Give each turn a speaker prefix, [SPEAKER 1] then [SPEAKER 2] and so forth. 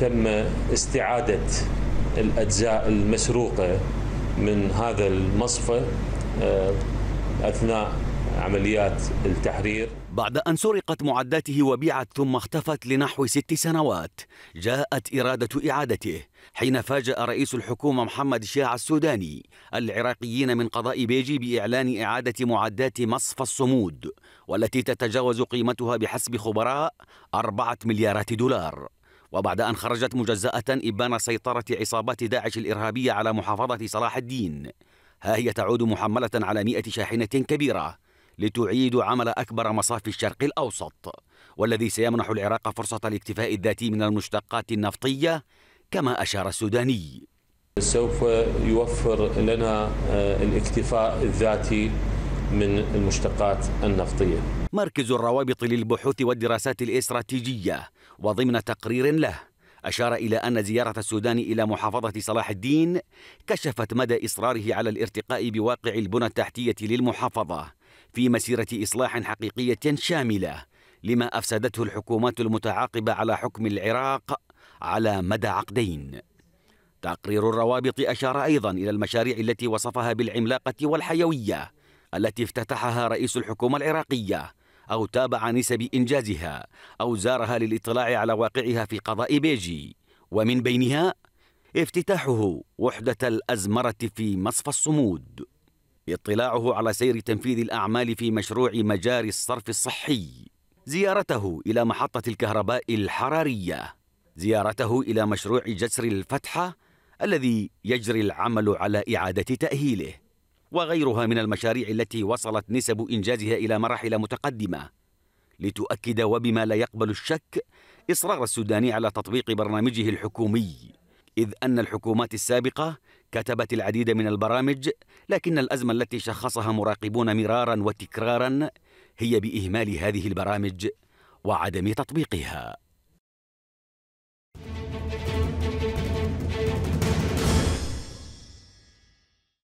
[SPEAKER 1] تم استعادة الأجزاء المسروقة من هذا المصفى آه، أثناء عمليات التحرير بعد أن سرقت معداته وبيعت ثم اختفت لنحو ست سنوات جاءت إرادة إعادته حين فاجأ رئيس الحكومة محمد شيع السوداني العراقيين من قضاء بيجي بإعلان إعادة معدات مصفى الصمود والتي تتجاوز قيمتها بحسب خبراء أربعة مليارات دولار وبعد أن خرجت مجزأة إبان سيطرة عصابات داعش الإرهابية على محافظة صلاح الدين ها هي تعود محملة على مئة شاحنة كبيرة لتعيد عمل أكبر مصافي الشرق الأوسط والذي سيمنح العراق فرصة الاكتفاء الذاتي من المشتقات النفطية كما أشار السوداني سوف يوفر لنا آه، الاكتفاء الذاتي من المشتقات النفطية مركز الروابط للبحوث والدراسات الاستراتيجية وضمن تقرير له أشار إلى أن زيارة السودان إلى محافظة صلاح الدين كشفت مدى إصراره على الارتقاء بواقع البنى التحتية للمحافظة في مسيرة إصلاح حقيقية شاملة لما أفسدته الحكومات المتعاقبة على حكم العراق على مدى عقدين تقرير الروابط أشار أيضا إلى المشاريع التي وصفها بالعملاقة والحيوية التي افتتحها رئيس الحكومة العراقية أو تابع نسب إنجازها أو زارها للإطلاع على واقعها في قضاء بيجي ومن بينها افتتاحه وحدة الأزمرة في مصفى الصمود اطلاعه على سير تنفيذ الأعمال في مشروع مجاري الصرف الصحي زيارته إلى محطة الكهرباء الحرارية زيارته إلى مشروع جسر الفتحة الذي يجري العمل على إعادة تأهيله وغيرها من المشاريع التي وصلت نسب إنجازها إلى مراحل متقدمة لتؤكد وبما لا يقبل الشك إصرار السوداني على تطبيق برنامجه الحكومي إذ أن الحكومات السابقة كتبت العديد من البرامج لكن الأزمة التي شخصها مراقبون مرارا وتكرارا هي بإهمال هذه البرامج وعدم تطبيقها